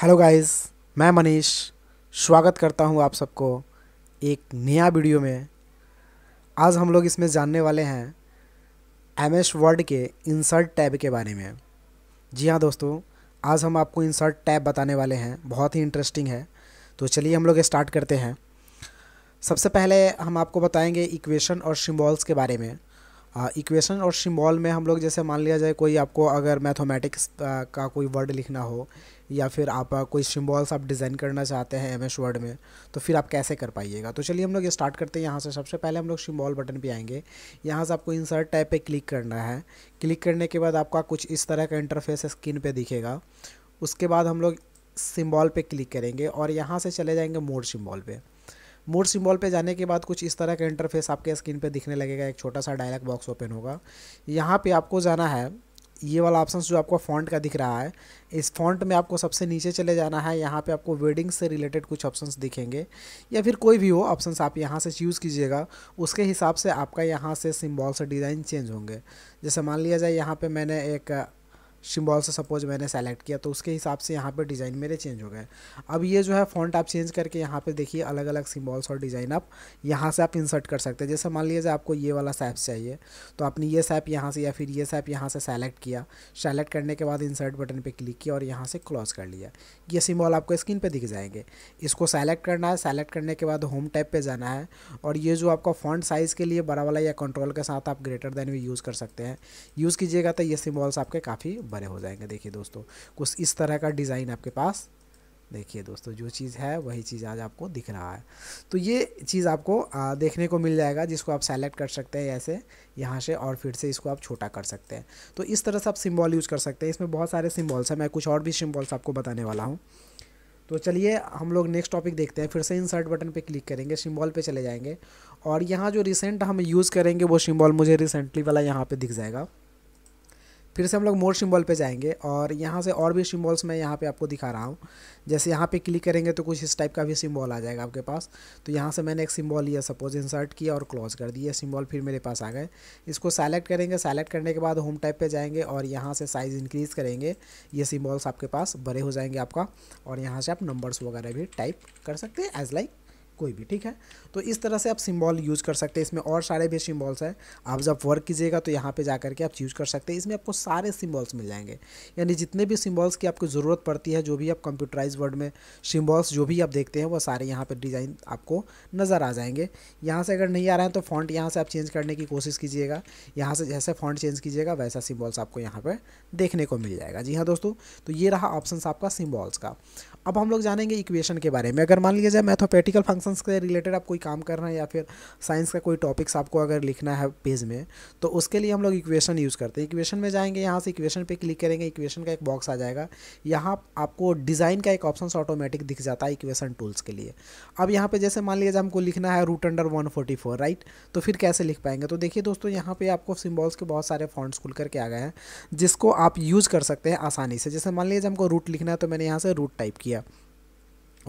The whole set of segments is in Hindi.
हेलो गाइस मैं मनीष स्वागत करता हूं आप सबको एक नया वीडियो में आज हम लोग इसमें जानने वाले हैं एम एस वर्ड के इंसर्ट टैब के बारे में जी हाँ दोस्तों आज हम आपको इंसर्ट टैब बताने वाले हैं बहुत ही इंटरेस्टिंग है तो चलिए हम लोग स्टार्ट करते हैं सबसे पहले हम आपको बताएंगे इक्वेशन और सिम्बॉल्स के बारे में इक्वेशन हाँ, और सिम्बॉल में हम लोग जैसे मान लिया जाए कोई आपको अगर मैथमेटिक्स का कोई वर्ड लिखना हो या फिर आप कोई सिम्बॉल्स आप डिज़ाइन करना चाहते हैं एम एस वर्ड में तो फिर आप कैसे कर पाइएगा तो चलिए हम लोग स्टार्ट करते हैं यहाँ से सबसे पहले हम लोग सिम्बॉल बटन पे आएंगे यहाँ से आपको इंसर्ट टाइप पे क्लिक करना है क्लिक करने के बाद आपका कुछ इस तरह का इंटरफेस स्क्रीन पर दिखेगा उसके बाद हम लोग सिम्बॉल पर क्लिक करेंगे और यहाँ से चले जाएँगे मोड सिम्बॉल पर मोड सिम्बॉल पे जाने के बाद कुछ इस तरह का इंटरफेस आपके स्क्रीन पे दिखने लगेगा एक छोटा सा डायलॉग बॉक्स ओपन होगा यहाँ पे आपको जाना है ये वाला ऑप्शन जो आपको फॉन्ट का दिख रहा है इस फॉन्ट में आपको सबसे नीचे चले जाना है यहाँ पे आपको वेडिंग से रिलेटेड कुछ ऑप्शंस दिखेंगे या फिर कोई भी हो ऑप्शंस आप यहाँ से चूज़ कीजिएगा उसके हिसाब से आपका यहाँ से सिम्बॉल से डिज़ाइन चेंज होंगे जैसे मान लिया जाए यहाँ पे मैंने एक सिम्बॉल से सपोज मैंने सेलेक्ट किया तो उसके हिसाब से यहाँ पर डिज़ाइन मेरे चेंज हो गए अब ये जो है फॉन्ट आप चेंज करके यहाँ पर देखिए अलग अलग सिम्बॉल्स और डिज़ाइन आप यहाँ से आप इंसर्ट कर सकते हैं जैसे मान लीजिए आपको ये वाला सैप्स चाहिए तो आपने ये सैप यहाँ से या फिर ये सैप यहाँ से सेलेक्ट किया सेलेक्ट करने के बाद इंसर्ट बटन पर क्लिक किया और यहाँ से क्लोज कर लिया ये सिम्बॉल आपको स्क्रीन पर दिख जाएंगे इसको सेलेक्ट करना है सेलेक्ट करने के बाद होम टैप पर जाना है और ये जो आपका फॉन्ट साइज़ के लिए बड़ा वाला या कंट्रोल के साथ आप ग्रेटर देन भी यूज़ कर सकते हैं यूज़ कीजिएगा तो ये सिम्बॉल्स आपके काफ़ी हमारे हो जाएंगे देखिए दोस्तों कुछ इस तरह का डिज़ाइन आपके पास देखिए दोस्तों जो चीज़ है वही चीज़ आज आपको दिख रहा है तो ये चीज़ आपको आ, देखने को मिल जाएगा जिसको आप सेलेक्ट कर सकते हैं ऐसे यहाँ से और फिर से इसको आप छोटा कर सकते हैं तो इस तरह से आप सिम्बॉल यूज़ कर सकते हैं इसमें बहुत सारे सिम्बॉल्स हैं मैं कुछ और भी सिम्बॉल्स आपको बताने वाला हूँ तो चलिए हम लोग नेक्स्ट टॉपिक देखते हैं फिर से इंसर्ट बटन पर क्लिक करेंगे सिम्बॉल पर चले जाएंगे और यहाँ जो रिसेंट हम यूज़ करेंगे वो सिम्बॉल मुझे रिसेंटली वाला यहाँ पर दिख जाएगा फिर से हम लोग मोर सिम्बॉल पे जाएंगे और यहाँ से और भी सिम्बॉल्स मैं यहाँ पे आपको दिखा रहा हूँ जैसे यहाँ पे क्लिक करेंगे तो कुछ इस टाइप का भी सिम्बॉल आ जाएगा आपके पास तो यहाँ से मैंने एक सिम्बॉल लिया सपोज इंसर्ट किया और क्लोज कर दिया सिम्बॉल फिर मेरे पास आ गए इसको सेलेक्ट करेंगे सेलेक्ट करने के बाद होम टाइप पर जाएंगे और यहाँ से साइज़ इंक्रीज़ करेंगे ये सिम्बॉल्स आपके पास बड़े हो जाएंगे आपका और यहाँ से आप नंबर्स वगैरह भी टाइप कर सकते हैं एज लाइक कोई भी ठीक है तो इस तरह से आप सिम्बॉल यूज़ कर सकते हैं इसमें और सारे भी सिम्बॉल्स हैं आप जब वर्क कीजिएगा तो यहाँ पे जा करके आप यूज़ कर सकते हैं इसमें आपको सारे सिम्बॉल्स मिल जाएंगे यानी जितने भी सिम्बॉल्स की आपको ज़रूरत पड़ती है जो भी आप कंप्यूटराइज वर्ड में सिम्बॉल्स जो भी आप देखते हैं वो सारे यहाँ पर डिज़ाइन आपको नज़र आ जाएंगे यहाँ से अगर नहीं आ रहे हैं तो फॉन्ट यहाँ से आप चेंज करने की कोशिश कीजिएगा यहाँ से जैसे फॉन्ट चेंज कीजिएगा वैसा सिम्बॉल्स आपको यहाँ पर देखने को मिल जाएगा जी हाँ दोस्तों तो ये रहा ऑप्शन आपका सिम्बॉल्स का अब हम लोग जानेंगे इक्वेशन के बारे में अगर मान लीजिए मैथोपेटिकल फंक्शन फंक्शंस के रिलेटेड आप कोई काम करना है या फिर साइंस का कोई टॉपिक्स आपको अगर लिखना है पेज में तो उसके लिए हम लोग इक्वेशन यूज़ करते हैं इक्वेशन में जाएंगे यहाँ से इक्वेशन पे क्लिक करेंगे इक्वेशन का एक बॉक्स आ जाएगा यहाँ आपको डिज़ाइन का एक ऑप्शन ऑटोमेटिक दिख जाता है इक्वेशन टूल्स के लिए अब यहाँ पर जैसे मान लीजिए हमको लिखना है रूट अंडर वन राइट तो फिर कैसे लिख पाएंगे तो देखिए दोस्तों यहाँ पर आपको सिम्बॉल्स के बहुत सारे फॉन्ट्स खुल करके आ गए हैं जिसको आप यूज़ कर सकते हैं आसानी से जैसे मान लीजिए हमको रूट लिखना है तो मैंने यहाँ से रूट टाइप किया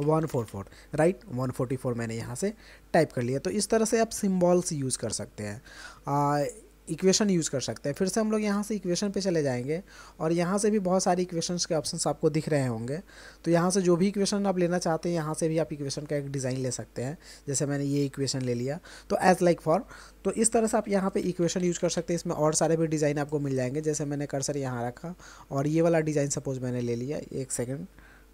one four four right one forty four मैंने यहाँ से टाइप कर लिया तो इस तरह से आप सिम्बॉल्स यूज़ कर सकते हैं इक्वेशन यूज़ कर सकते हैं फिर से हम लोग यहाँ से इक्वेशन पे चले जाएंगे और यहाँ से भी बहुत सारी इक्वेशंस के ऑप्शंस आपको दिख रहे होंगे तो यहाँ से जो भी इक्वेशन आप लेना चाहते हैं यहाँ से भी आप इक्वेशन का एक डिज़ाइन ले सकते हैं जैसे मैंने ये इक्वेशन ले लिया तो एज़ लाइक फॉर तो इस तरह से आप यहाँ पर इक्वेशन यूज़ कर सकते हैं इसमें और सारे भी डिज़ाइन आपको मिल जाएंगे जैसे मैंने कर्सर यहाँ रखा और ये वाला डिज़ाइन सपोज मैंने ले लिया एक सेकेंड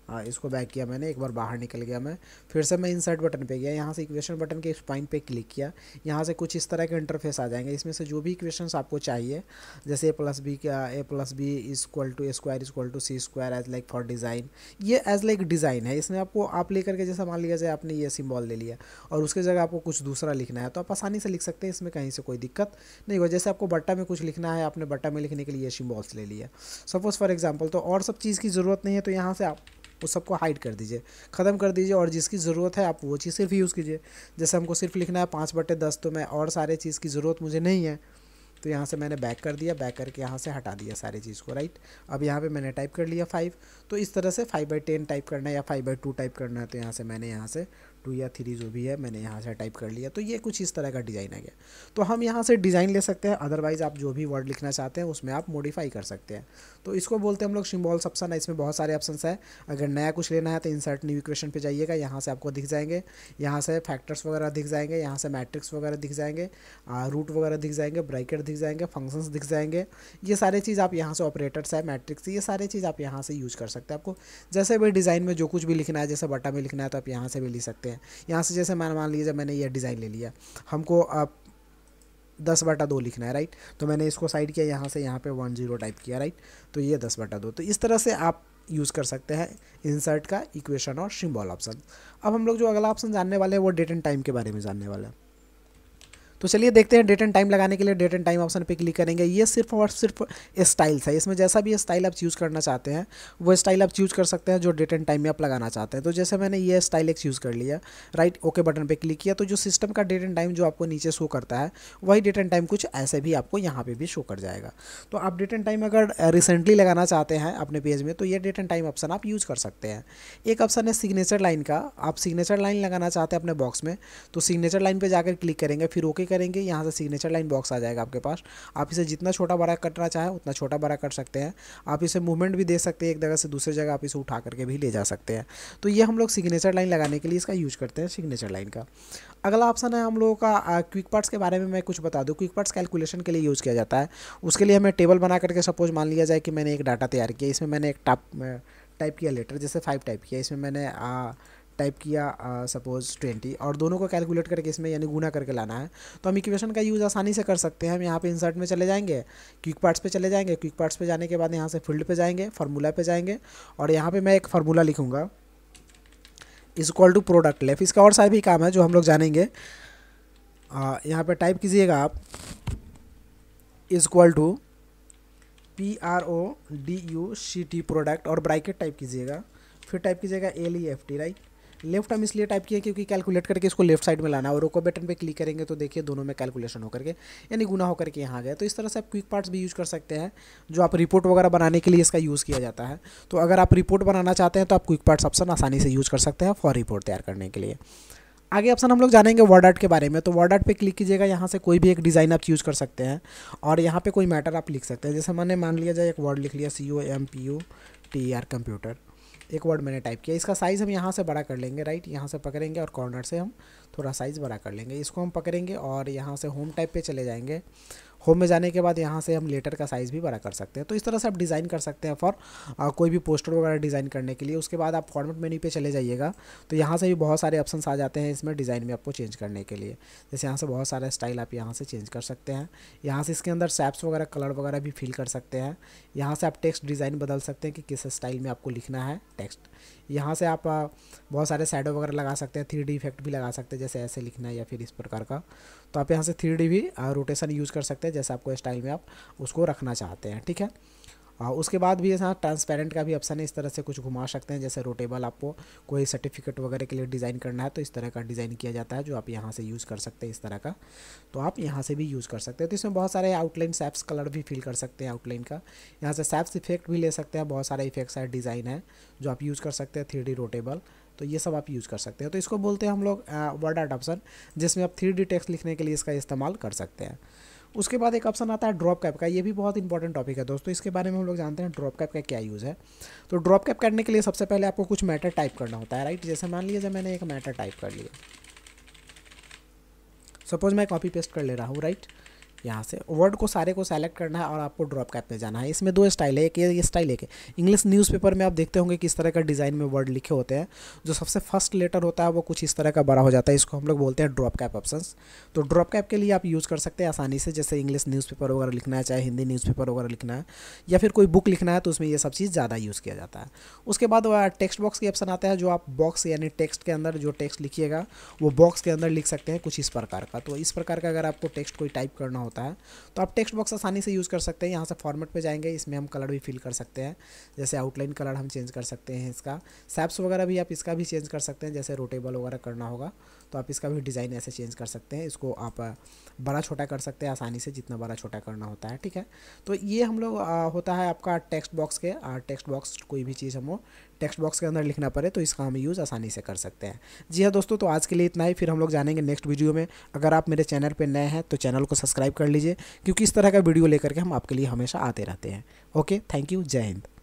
आ, हाँ, इसको बैक किया मैंने एक बार बाहर निकल गया मैं फिर से मैं इंसर्ट बटन पे गया यहाँ से इक्वेशन बटन के स्पाइन पे क्लिक किया यहाँ से कुछ इस तरह के इंटरफेस आ जाएंगे इसमें से जो भी इक्वेशन आपको चाहिए जैसे ए प्लस बी का A plus B equal to square equal to C square as like for design ये एज लाइक डिज़ाइन है इसमें आपको आप लेकर के जैसे मान लिया जाए आपने ये सिम्बॉल ले लिया और उसके जगह आपको कुछ दूसरा लिखना है तो आप आसानी से लिख सकते हैं इसमें कहीं से कोई दिक्कत नहीं हो जैसे आपको बट्टा में कुछ लिखना है आपने बट्टा में लिखने के लिए सिम्बॉल्स ले लिया सपोज़ फॉर एग्जाम्पल तो और सब चीज़ की ज़रूरत नहीं है तो यहाँ से आप वो सबको हाइड कर दीजिए ख़त्म कर दीजिए और जिसकी ज़रूरत है आप वो चीज़ सिर्फ यूज़ कीजिए जैसे हमको सिर्फ लिखना है पाँच बटे दस तो मैं और सारे चीज़ की ज़रूरत मुझे नहीं है तो यहाँ से मैंने बैक कर दिया बैक करके यहाँ से हटा दिया सारे चीज़ को राइट अब यहाँ पे मैंने टाइप कर लिया फाइव तो इस तरह से फाइव बाई टेन टाइप करना है या फाइव बाई टू टाइप करना है तो यहाँ से मैंने यहाँ से टू या थ्री जो भी है मैंने यहाँ से टाइप कर लिया तो ये कुछ इस तरह का डिज़ाइन आ गया तो हम यहाँ से डिज़ाइन ले सकते हैं अदरवाइज़ आप जो भी वर्ड लिखना चाहते हैं उसमें आप मॉडिफाई कर सकते हैं तो इसको बोलते हैं हम लोग सिम्बॉल ऑप्शन है इसमें बहुत सारे ऑप्शन है अगर नया कुछ लेना है तो इंसर्ट न्यू इक्वेशन पर जाइएगा यहाँ से आपको दिख जाएंगे यहाँ से फैक्टर्स वगैरह दिख जाएंगे यहाँ से मैट्रिक्स वगैरह दिख जाएंगे रूट वगैरह दिख जाएंगे ब्रैकेट दिख जाएंगे फंक्शंस दिख जाएंगे ये सारे चीज़ आप यहाँ से ऑपरेटर्स है मैट्रिक्स ये सारे चीज़ आप यहाँ से यूज़ कर सकते हैं आपको जैसे भी डिज़ाइन में जो कुछ भी लिखना है जैसे बटा में लिखना है तो आप यहाँ से भी लिख सकते हैं हैं यहाँ से जैसे मैंने मान लीजिए मैंने ये डिज़ाइन ले लिया हमको आप दस बटा दो लिखना है राइट तो मैंने इसको साइड किया यहाँ से यहाँ पे वन जीरो टाइप किया राइट तो ये दस बटा दो तो इस तरह से आप यूज़ कर सकते हैं इंसर्ट का इक्वेशन और सिम्बॉल ऑप्शन अब हम लोग जो अगला ऑप्शन जानने वाले हैं वो डेट एंड टाइम के बारे में जानने वाले हैं तो चलिए देखते हैं डेट एंड टाइम लगाने के लिए डेट एंड टाइम ऑप्शन पे क्लिक करेंगे ये सिर्फ और सिर्फ स्टाइल्स है इसमें जैसा भी स्टाइल आप चूज़ करना चाहते हैं वो स्टाइल आप चूज़ कर सकते हैं जो डेट एंड टाइम में आप लगाना चाहते हैं तो जैसे मैंने ये स्टाइल एक चूज़ कर लिया राइट ओके बटन पर क्लिक किया तो जो सिस्टम का डेट एंड टाइम जो आपको नीचे शो करता है वही डेट एंड टाइम कुछ ऐसे भी आपको यहाँ पर भी शो कर जाएगा तो आप डेट एंड टाइम अगर रिसेंटली लगाना चाहते हैं अपने पेज में तो ये डेट एंड टाइम ऑप्शन आप यूज़ कर सकते हैं एक ऑप्शन है सिग्नेचर लाइन का आप सिग्नेचर लाइन लगाना चाहते हैं अपने बॉक्स में तो सिग्नेचर लाइन पर जाकर क्लिक करेंगे फिर ओके करेंगे यहाँ से सिग्नेचर लाइन बॉक्स आ जाएगा आपके पास आप इसे जितना छोटा बड़ा कटना चाहे उतना छोटा बड़ा कर सकते हैं आप इसे मूवमेंट भी दे सकते हैं एक जगह से दूसरी जगह आप इसे उठा करके भी ले जा सकते हैं तो ये हम लोग सिग्नेचर लाइन लगाने के लिए इसका यूज करते हैं सिग्नेचर लाइन का अगला ऑप्शन है हम लोगों का क्विक पार्ट्स के बारे में मैं कुछ बता दूँ क्विक पार्ट्स कैलकुलेशन के लिए यूज़ किया जाता है उसके लिए हमें टेबल बना करके सपोज मान लिया जाए कि मैंने एक डाटा तैयार किया इसमें मैंने एक टाप टाइप किया लेटर जैसे फाइव टाइप किया इसमें मैंने टाइप किया सपोज़ ट्वेंटी और दोनों को कैलकुलेट करके इसमें यानी गुना करके लाना है तो हम इक्वेशन का यूज़ आसानी से कर सकते हैं हम यहाँ पे इंसर्ट में चले जाएंगे क्विक पार्ट्स पे चले जाएंगे क्विक पार्ट्स पे जाने के बाद यहाँ से फील्ड पे जाएंगे फार्मूला पे जाएंगे और यहाँ पर मैं एक फार्मूला लिखूँगा is equal to product left इसका और सारा भी काम है जो हम लोग जानेंगे यहाँ पर टाइप कीजिएगा आप is equal to P R O D U C T product और ब्राइकेट टाइप कीजिएगा फिर टाइप कीजिएगा L E F T right left हम इसलिए टाइप किए क्योंकि कैलकुलेट करके इसको लेफ्ट साइड में लाना है और ओको बटन पे क्लिक करेंगे तो देखिए दोनों में कैलकुलेशन होकर के यानी गुना होकर के यहाँ गया तो इस तरह से आप क्विक पार्ट्स भी यूज़ कर सकते हैं जो आप रिपोर्ट वगैरह बनाने के लिए इसका यूज़ किया जाता है तो अगर आप रिपोर्ट बनाना चाहते हैं तो आप क्विक पार्ट्स ऑप्शन आसानी से यूज़ कर सकते हैं फॉर रिपोर्ट तैयार करने के लिए आगे ऑप्शन हम लोग जानेंगे वर्ड आर्ट के बारे में तो वर्ड आर्ट पे क्लिक कीजिएगा यहाँ से कोई भी एक डिज़ाइन आप चूज़ कर सकते हैं और यहाँ पे कोई मैटर आप लिख सकते हैं जैसे मैंने मान लिया जाए एक वर्ड लिख लिया C O M P U T R computer एक वर्ड मैंने टाइप किया इसका साइज़ हम यहाँ से बड़ा कर लेंगे राइट यहाँ से पकड़ेंगे और कॉर्नर से हम थोड़ा साइज़ बड़ा कर लेंगे इसको हम पकड़ेंगे और यहाँ से होम टाइप पे चले जाएंगे होम में जाने के बाद यहाँ से हम लेटर का साइज़ भी बड़ा कर सकते हैं तो इस तरह से आप डिज़ाइन कर सकते हैं फॉर कोई भी पोस्टर वगैरह डिज़ाइन करने के लिए उसके बाद आप फॉर्मेट मेन्यू पे चले जाइएगा तो यहाँ से भी बहुत सारे ऑप्शन आ जाते हैं इसमें डिज़ाइन में आपको चेंज करने के लिए जैसे यहाँ से बहुत सारा स्टाइल आप यहाँ से चेंज कर सकते हैं यहाँ से इसके अंदर सेप्स वगैरह कलर वगैरह भी फिल कर सकते हैं यहाँ से आप टेक्स्ट डिज़ाइन बदल सकते हैं कि किस स्टाइल में आपको लिखना है टेक्स्ट यहाँ से आप बहुत सारे साइडो वगैरह लगा सकते हैं थ्री डी इफेक्ट भी लगा सकते हैं जैसे ऐसे लिखना है या फिर इस प्रकार का तो आप यहाँ से थ्री डी भी रोटेशन यूज़ कर सकते हैं जैसे आपको स्टाइल में आप उसको रखना चाहते हैं ठीक है हाँ, उसके बाद भी यहाँ ट्रांसपेरेंट का भी ऑप्शन है इस तरह से कुछ घुमा सकते हैं जैसे रोटेबल आपको कोई सर्टिफिकेट वगैरह के लिए डिज़ाइन करना है तो इस तरह का डिज़ाइन किया जाता है जो आप यहाँ से यूज़ कर सकते हैं इस तरह का तो आप यहाँ से भी यूज़ कर सकते हैं तो इसमें बहुत सारे आउटलाइन सेप्स कलर भी फिल कर सकते हैं आउटलाइन का यहाँ से सेप्स इफेक्ट भी ले सकते हैं बहुत सारे इफेक्ट्स है डिज़ाइन है जो आप यूज़ कर सकते हैं थ्री रोटेबल तो ये सब आप यूज़ कर सकते हैं तो इसको बोलते हैं हम लोग वर्ड आर्ट ऑप्शन जिसमें आप थ्री टेक्स्ट लिखने के लिए इसका इस्तेमाल कर सकते हैं उसके बाद एक ऑप्शन आता है ड्रॉप कैप का ये भी बहुत इंपॉर्टेंट टॉपिक है दोस्तों इसके बारे में हम लोग जानते हैं ड्रॉप कैप का क्या यूज़ है तो ड्रॉप कैप करने के लिए सबसे पहले आपको कुछ मैटर टाइप करना होता है राइट जैसे मान लीजिए मैंने एक मैटर टाइप कर लिया सपोज मैं कॉपी पेस्ट कर ले रहा हूँ राइट right? यहाँ से वर्ड को सारे को सेलेक्ट करना है और आपको ड्रॉप कैप पे जाना है इसमें दो स्टाइल है एक ये स्टाइल एक है इंग्लिश न्यूज़पेपर में आप देखते होंगे किस तरह का डिज़ाइन में वर्ड लिखे होते हैं जो सबसे फर्स्ट लेटर होता है वो कुछ इस तरह का बड़ा हो जाता है इसको हम लोग बोलते हैं ड्रॉप कैप ऑप्शन तो ड्रॉप कैप के लिए आप यूज़ कर सकते हैं आसानी से जैसे इंग्लिश न्यूज़पेपर वगैरह लिखना है चाहे हिंदी न्यूज़पेपर वगैरह लिखना है या फिर कोई बुक लिखना है तो उसमें यह सब चीज़ ज़्यादा यूज़ किया जाता है उसके बाद टेक्स्ट बॉक्स के ऑप्शन आता है जो आप बॉक्स यानी टेक्स्ट के अंदर जो टेक्स्ट लिखिएगा वो बॉक्स के अंदर लिख सकते हैं कुछ इस प्रकार का तो इस प्रकार का अगर आपको टेक्स्ट कोई टाइप करना होता होता है तो आप टेक्स्ट बॉक्स आसानी से यूज़ कर सकते हैं यहाँ से फॉर्मेट पे जाएंगे इसमें हम कलर भी फिल कर सकते हैं जैसे आउटलाइन कलर हम चेंज कर सकते हैं इसका सैप्स वगैरह भी आप इसका भी चेंज कर सकते हैं जैसे रोटेबल वगैरह करना होगा तो आप इसका भी डिज़ाइन ऐसे चेंज कर सकते हैं इसको आप बड़ा छोटा कर सकते हैं आसानी से जितना बड़ा छोटा करना होता है ठीक है तो ये हम लोग होता है आपका टेक्स्ट बॉक्स के टेक्स्ट बॉक्स कोई भी चीज़ हम लोग टेक्स्ट बॉक्स के अंदर लिखना पड़े तो इसका हम यूज़ आसानी से कर सकते हैं जी हाँ दोस्तों तो आज के लिए इतना ही फिर हम लोग जानेंगे नेक्स्ट वीडियो में अगर आप मेरे चैनल पर नए हैं तो चैनल को सब्सक्राइब कर लीजिए क्योंकि इस तरह का वीडियो लेकर के हम आपके लिए हमेशा आते रहते हैं ओके थैंक यू जय हिंद